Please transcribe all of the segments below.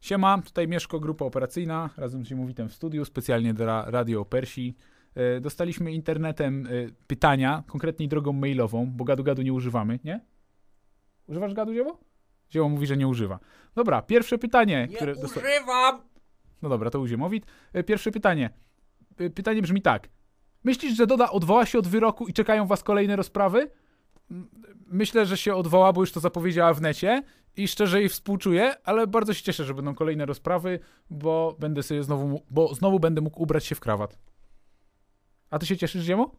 Siema, tutaj Mieszko, grupa operacyjna, razem z Ziemowitem w studiu, specjalnie dla Radio Persi. E, dostaliśmy internetem e, pytania, konkretnie drogą mailową, bo gadu-gadu nie używamy, nie? Używasz gadu, dziewo? Ziewo mówi, że nie używa. Dobra, pierwsze pytanie, nie które... Dosta... używam! No dobra, to uziemowit. E, pierwsze pytanie. Pytanie brzmi tak. Myślisz, że Doda odwoła się od wyroku i czekają was kolejne rozprawy? Myślę, że się odwoła, bo już to zapowiedziała w necie i szczerze jej współczuję, ale bardzo się cieszę, że będą kolejne rozprawy, bo będę sobie znowu, bo znowu będę mógł ubrać się w krawat. A ty się cieszysz, ziemu?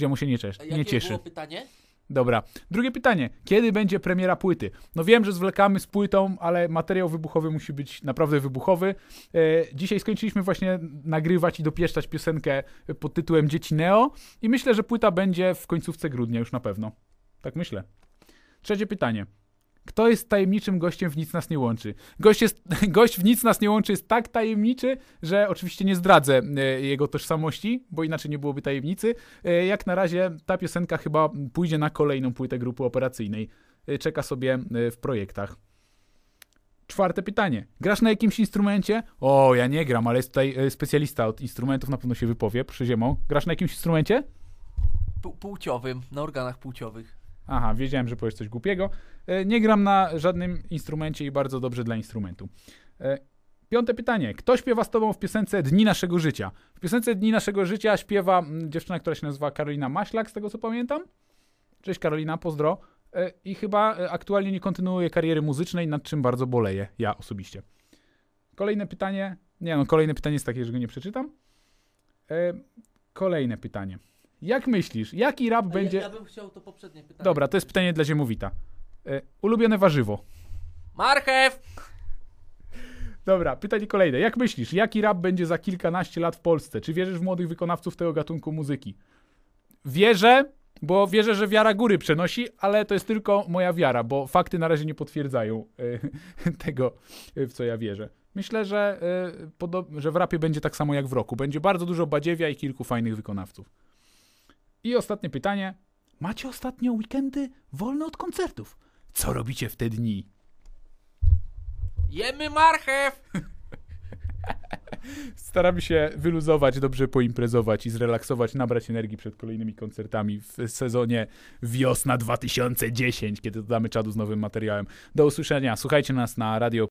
Ziemu się nie, czesz, nie cieszy. było pytanie? Dobra. Drugie pytanie. Kiedy będzie premiera płyty? No wiem, że zwlekamy z płytą, ale materiał wybuchowy musi być naprawdę wybuchowy. E, dzisiaj skończyliśmy właśnie nagrywać i dopieszczać piosenkę pod tytułem Dzieci Neo i myślę, że płyta będzie w końcówce grudnia już na pewno. Tak myślę. Trzecie pytanie. Kto jest tajemniczym gościem w Nic Nas Nie Łączy? Gość, jest, gość w Nic Nas Nie Łączy jest tak tajemniczy, że oczywiście nie zdradzę e, jego tożsamości, bo inaczej nie byłoby tajemnicy. E, jak na razie ta piosenka chyba pójdzie na kolejną płytę grupy operacyjnej. E, czeka sobie w projektach. Czwarte pytanie. Grasz na jakimś instrumencie? O, ja nie gram, ale jest tutaj specjalista od instrumentów, na pewno się wypowie, przy ziemą. Grasz na jakimś instrumencie? P płciowym, na organach płciowych. Aha, wiedziałem, że powiesz coś głupiego. E, nie gram na żadnym instrumencie i bardzo dobrze dla instrumentu. E, piąte pytanie. Kto śpiewa z tobą w piosence Dni naszego życia? W piosence Dni naszego życia śpiewa dziewczyna, która się nazywa Karolina Maślak, z tego co pamiętam. Cześć Karolina, pozdro. E, I chyba aktualnie nie kontynuuje kariery muzycznej, nad czym bardzo boleję, ja osobiście. Kolejne pytanie. Nie no, kolejne pytanie jest takie, że go nie przeczytam. Kolejne pytanie. Jak myślisz, jaki rap będzie... Ja, ja bym chciał to poprzednie pytanie. Dobra, to jest pytanie dla Ziemowita. E, ulubione warzywo. Marchew! Dobra, pytanie kolejne. Jak myślisz, jaki rap będzie za kilkanaście lat w Polsce? Czy wierzysz w młodych wykonawców tego gatunku muzyki? Wierzę, bo wierzę, że wiara góry przenosi, ale to jest tylko moja wiara, bo fakty na razie nie potwierdzają e, tego, e, w co ja wierzę. Myślę, że, e, że w rapie będzie tak samo jak w roku. Będzie bardzo dużo badziewia i kilku fajnych wykonawców. I ostatnie pytanie. Macie ostatnio weekendy wolne od koncertów. Co robicie w te dni? Jemy marchew! Staramy się wyluzować, dobrze poimprezować i zrelaksować, nabrać energii przed kolejnymi koncertami w sezonie wiosna 2010, kiedy dodamy czadu z nowym materiałem. Do usłyszenia. Słuchajcie nas na radio